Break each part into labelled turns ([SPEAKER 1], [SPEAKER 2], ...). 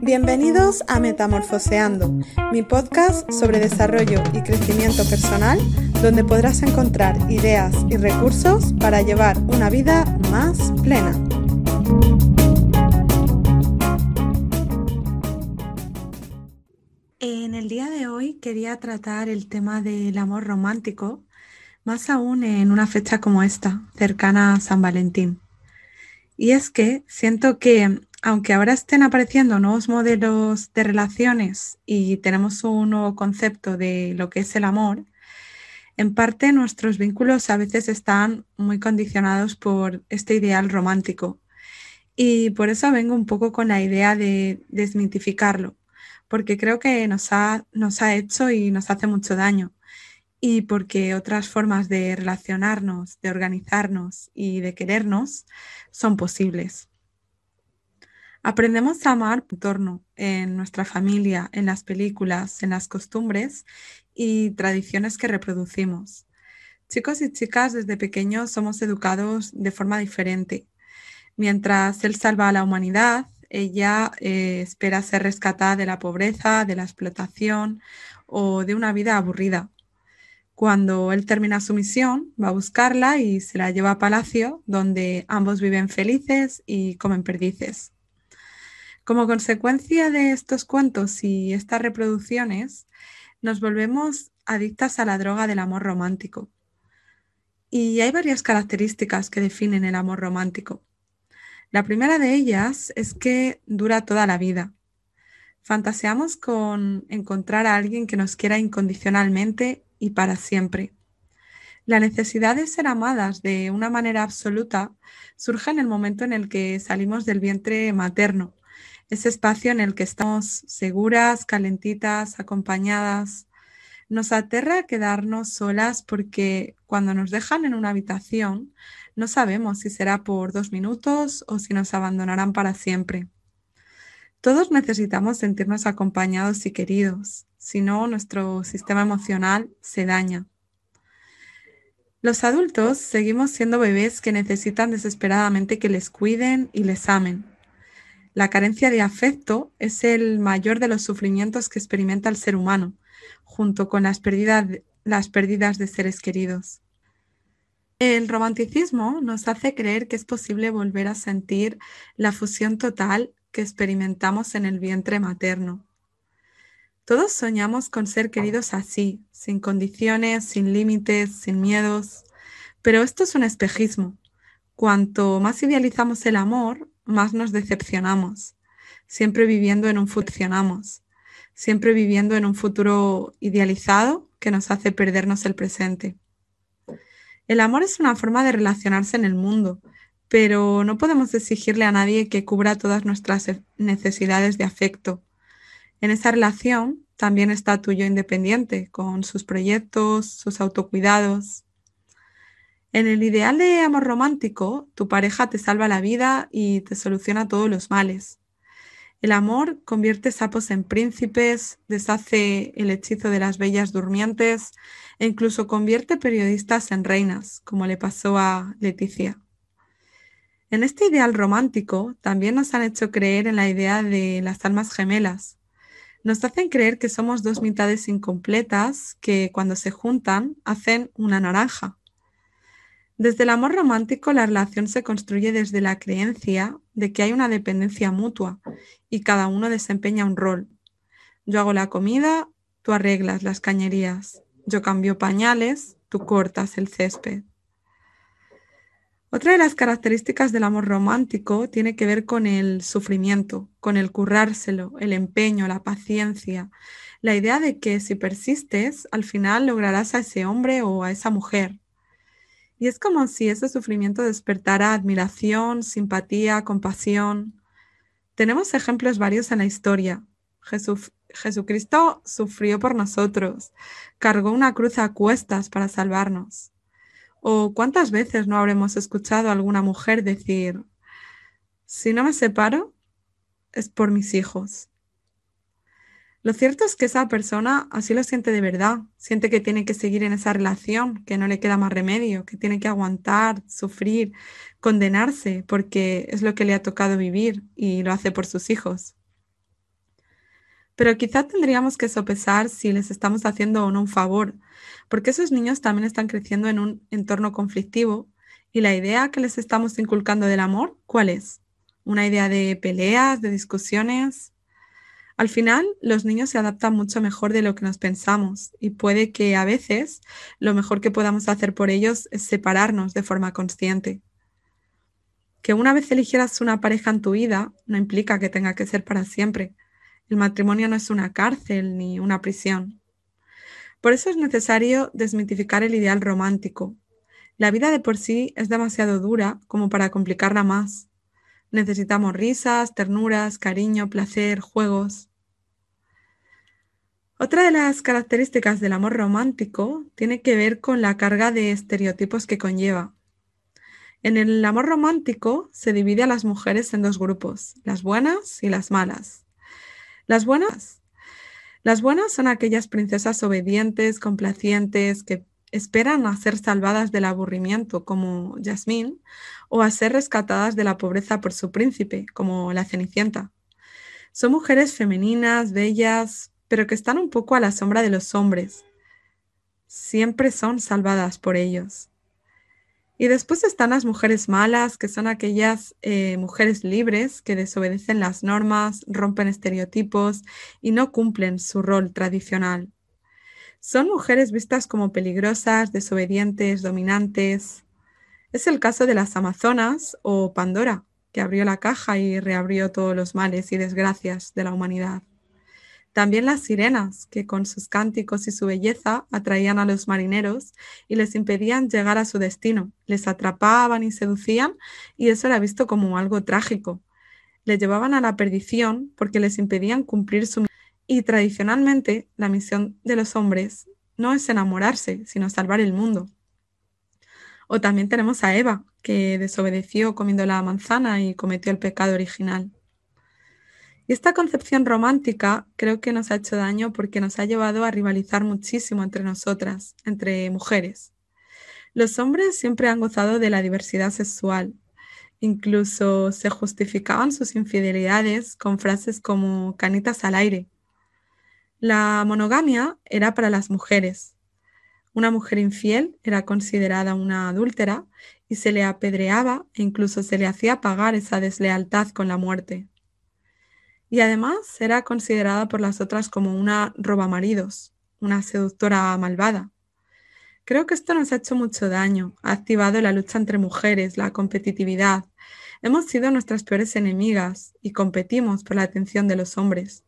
[SPEAKER 1] Bienvenidos a Metamorfoseando, mi podcast sobre desarrollo y crecimiento personal, donde podrás encontrar ideas y recursos para llevar una vida más plena. En el día de hoy quería tratar el tema del amor romántico, más aún en una fecha como esta, cercana a San Valentín. Y es que siento que aunque ahora estén apareciendo nuevos modelos de relaciones y tenemos un nuevo concepto de lo que es el amor, en parte nuestros vínculos a veces están muy condicionados por este ideal romántico. Y por eso vengo un poco con la idea de desmitificarlo, porque creo que nos ha, nos ha hecho y nos hace mucho daño. Y porque otras formas de relacionarnos, de organizarnos y de querernos son posibles. Aprendemos a amar en torno, en nuestra familia, en las películas, en las costumbres y tradiciones que reproducimos. Chicos y chicas, desde pequeños somos educados de forma diferente. Mientras él salva a la humanidad, ella eh, espera ser rescatada de la pobreza, de la explotación o de una vida aburrida. Cuando él termina su misión, va a buscarla y se la lleva a palacio, donde ambos viven felices y comen perdices. Como consecuencia de estos cuentos y estas reproducciones, nos volvemos adictas a la droga del amor romántico. Y hay varias características que definen el amor romántico. La primera de ellas es que dura toda la vida. Fantaseamos con encontrar a alguien que nos quiera incondicionalmente y para siempre. La necesidad de ser amadas de una manera absoluta surge en el momento en el que salimos del vientre materno ese espacio en el que estamos seguras, calentitas, acompañadas. Nos aterra quedarnos solas porque cuando nos dejan en una habitación no sabemos si será por dos minutos o si nos abandonarán para siempre. Todos necesitamos sentirnos acompañados y queridos, si no nuestro sistema emocional se daña. Los adultos seguimos siendo bebés que necesitan desesperadamente que les cuiden y les amen. La carencia de afecto es el mayor de los sufrimientos que experimenta el ser humano, junto con las pérdidas, las pérdidas de seres queridos. El romanticismo nos hace creer que es posible volver a sentir la fusión total que experimentamos en el vientre materno. Todos soñamos con ser queridos así, sin condiciones, sin límites, sin miedos, pero esto es un espejismo. Cuanto más idealizamos el amor, más nos decepcionamos, siempre viviendo en un funcionamos, siempre viviendo en un futuro idealizado que nos hace perdernos el presente. El amor es una forma de relacionarse en el mundo, pero no podemos exigirle a nadie que cubra todas nuestras necesidades de afecto. En esa relación también está tuyo independiente, con sus proyectos, sus autocuidados, en el ideal de amor romántico, tu pareja te salva la vida y te soluciona todos los males. El amor convierte sapos en príncipes, deshace el hechizo de las bellas durmientes e incluso convierte periodistas en reinas, como le pasó a Leticia. En este ideal romántico también nos han hecho creer en la idea de las almas gemelas. Nos hacen creer que somos dos mitades incompletas que cuando se juntan hacen una naranja. Desde el amor romántico, la relación se construye desde la creencia de que hay una dependencia mutua y cada uno desempeña un rol. Yo hago la comida, tú arreglas las cañerías. Yo cambio pañales, tú cortas el césped. Otra de las características del amor romántico tiene que ver con el sufrimiento, con el currárselo, el empeño, la paciencia, la idea de que si persistes, al final lograrás a ese hombre o a esa mujer y es como si ese sufrimiento despertara admiración, simpatía, compasión. Tenemos ejemplos varios en la historia. Jesucristo sufrió por nosotros, cargó una cruz a cuestas para salvarnos. ¿O cuántas veces no habremos escuchado a alguna mujer decir, si no me separo, es por mis hijos? Lo cierto es que esa persona así lo siente de verdad, siente que tiene que seguir en esa relación, que no le queda más remedio, que tiene que aguantar, sufrir, condenarse, porque es lo que le ha tocado vivir y lo hace por sus hijos. Pero quizá tendríamos que sopesar si les estamos haciendo o no un favor, porque esos niños también están creciendo en un entorno conflictivo y la idea que les estamos inculcando del amor, ¿cuál es? ¿Una idea de peleas, de discusiones? Al final, los niños se adaptan mucho mejor de lo que nos pensamos y puede que a veces lo mejor que podamos hacer por ellos es separarnos de forma consciente. Que una vez eligieras una pareja en tu vida no implica que tenga que ser para siempre. El matrimonio no es una cárcel ni una prisión. Por eso es necesario desmitificar el ideal romántico. La vida de por sí es demasiado dura como para complicarla más. Necesitamos risas, ternuras, cariño, placer, juegos. Otra de las características del amor romántico tiene que ver con la carga de estereotipos que conlleva. En el amor romántico se divide a las mujeres en dos grupos, las buenas y las malas. Las buenas. Las buenas son aquellas princesas obedientes, complacientes, que esperan a ser salvadas del aburrimiento, como Jasmine, o a ser rescatadas de la pobreza por su príncipe, como la Cenicienta. Son mujeres femeninas, bellas, pero que están un poco a la sombra de los hombres. Siempre son salvadas por ellos. Y después están las mujeres malas, que son aquellas eh, mujeres libres que desobedecen las normas, rompen estereotipos y no cumplen su rol tradicional. Son mujeres vistas como peligrosas, desobedientes, dominantes. Es el caso de las Amazonas o Pandora, que abrió la caja y reabrió todos los males y desgracias de la humanidad. También las sirenas, que con sus cánticos y su belleza atraían a los marineros y les impedían llegar a su destino, les atrapaban y seducían, y eso era visto como algo trágico. Les llevaban a la perdición porque les impedían cumplir su misión. Y tradicionalmente, la misión de los hombres no es enamorarse, sino salvar el mundo. O también tenemos a Eva, que desobedeció comiendo la manzana y cometió el pecado original esta concepción romántica creo que nos ha hecho daño porque nos ha llevado a rivalizar muchísimo entre nosotras, entre mujeres. Los hombres siempre han gozado de la diversidad sexual. Incluso se justificaban sus infidelidades con frases como canitas al aire. La monogamia era para las mujeres. Una mujer infiel era considerada una adúltera y se le apedreaba e incluso se le hacía pagar esa deslealtad con la muerte y además era considerada por las otras como una robamaridos, una seductora malvada. Creo que esto nos ha hecho mucho daño, ha activado la lucha entre mujeres, la competitividad. Hemos sido nuestras peores enemigas y competimos por la atención de los hombres.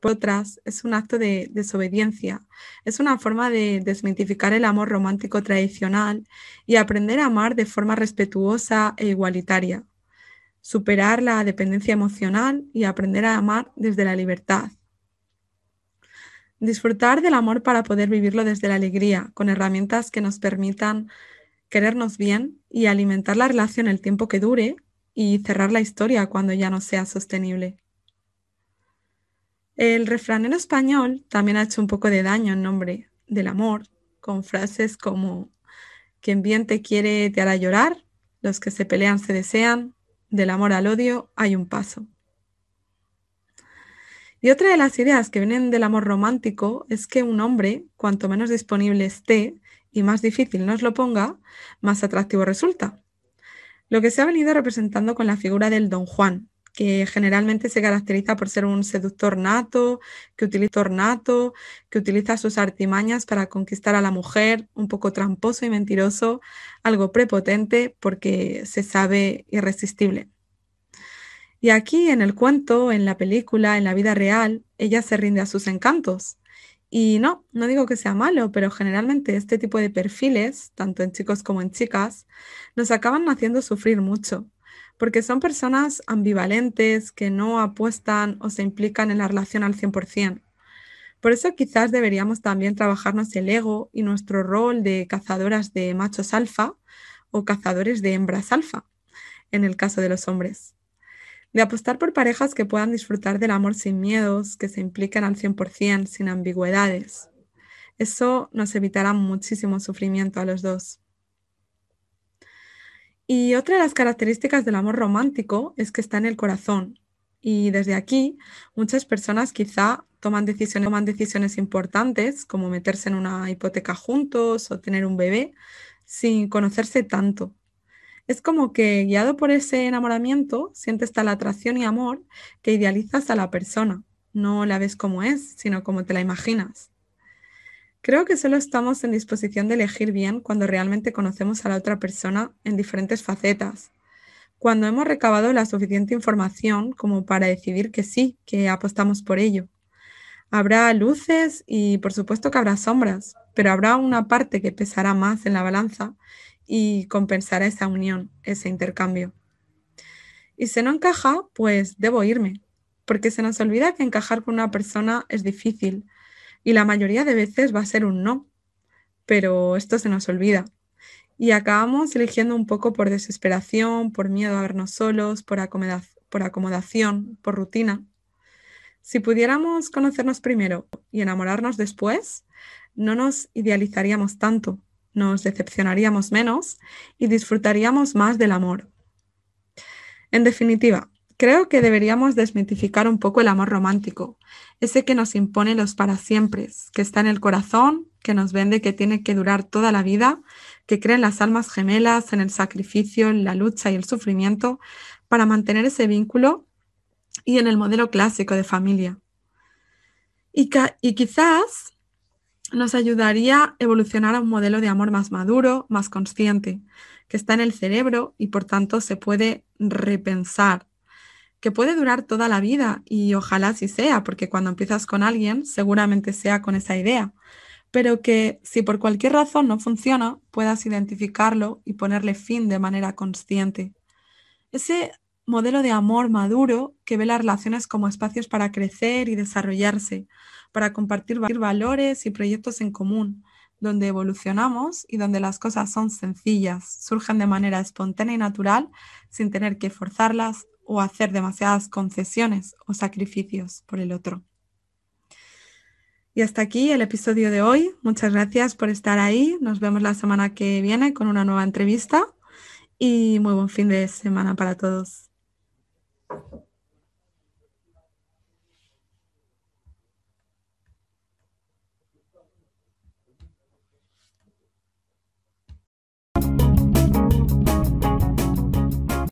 [SPEAKER 1] Por otras, es un acto de desobediencia, es una forma de desmitificar el amor romántico tradicional y aprender a amar de forma respetuosa e igualitaria superar la dependencia emocional y aprender a amar desde la libertad. Disfrutar del amor para poder vivirlo desde la alegría, con herramientas que nos permitan querernos bien y alimentar la relación el tiempo que dure y cerrar la historia cuando ya no sea sostenible. El refranero español también ha hecho un poco de daño en nombre del amor, con frases como quien bien te quiere te hará llorar, los que se pelean se desean, del amor al odio hay un paso. Y otra de las ideas que vienen del amor romántico es que un hombre, cuanto menos disponible esté y más difícil nos lo ponga, más atractivo resulta. Lo que se ha venido representando con la figura del don Juan, que generalmente se caracteriza por ser un seductor nato, que utiliza nato, que utiliza sus artimañas para conquistar a la mujer, un poco tramposo y mentiroso, algo prepotente porque se sabe irresistible. Y aquí en el cuento, en la película, en la vida real, ella se rinde a sus encantos. Y no, no digo que sea malo, pero generalmente este tipo de perfiles, tanto en chicos como en chicas, nos acaban haciendo sufrir mucho porque son personas ambivalentes que no apuestan o se implican en la relación al 100%. Por eso quizás deberíamos también trabajarnos el ego y nuestro rol de cazadoras de machos alfa o cazadores de hembras alfa, en el caso de los hombres. De apostar por parejas que puedan disfrutar del amor sin miedos, que se impliquen al 100%, sin ambigüedades. Eso nos evitará muchísimo sufrimiento a los dos. Y otra de las características del amor romántico es que está en el corazón. Y desde aquí muchas personas quizá toman decisiones, decisiones importantes como meterse en una hipoteca juntos o tener un bebé sin conocerse tanto. Es como que guiado por ese enamoramiento sientes tal atracción y amor que idealizas a la persona. No la ves como es, sino como te la imaginas. Creo que solo estamos en disposición de elegir bien cuando realmente conocemos a la otra persona en diferentes facetas, cuando hemos recabado la suficiente información como para decidir que sí, que apostamos por ello. Habrá luces y por supuesto que habrá sombras, pero habrá una parte que pesará más en la balanza y compensará esa unión, ese intercambio. Y si no encaja, pues debo irme, porque se nos olvida que encajar con una persona es difícil y la mayoría de veces va a ser un no, pero esto se nos olvida. Y acabamos eligiendo un poco por desesperación, por miedo a vernos solos, por, por acomodación, por rutina. Si pudiéramos conocernos primero y enamorarnos después, no nos idealizaríamos tanto, nos decepcionaríamos menos y disfrutaríamos más del amor. En definitiva, Creo que deberíamos desmitificar un poco el amor romántico, ese que nos impone los para siempre, que está en el corazón, que nos vende que tiene que durar toda la vida, que cree en las almas gemelas, en el sacrificio, en la lucha y el sufrimiento para mantener ese vínculo y en el modelo clásico de familia. Y, y quizás nos ayudaría a evolucionar a un modelo de amor más maduro, más consciente, que está en el cerebro y por tanto se puede repensar que puede durar toda la vida y ojalá así sea, porque cuando empiezas con alguien seguramente sea con esa idea, pero que si por cualquier razón no funciona, puedas identificarlo y ponerle fin de manera consciente. Ese modelo de amor maduro que ve las relaciones como espacios para crecer y desarrollarse, para compartir valores y proyectos en común, donde evolucionamos y donde las cosas son sencillas, surgen de manera espontánea y natural sin tener que forzarlas, o hacer demasiadas concesiones o sacrificios por el otro. Y hasta aquí el episodio de hoy. Muchas gracias por estar ahí. Nos vemos la semana que viene con una nueva entrevista y muy buen fin de semana para todos.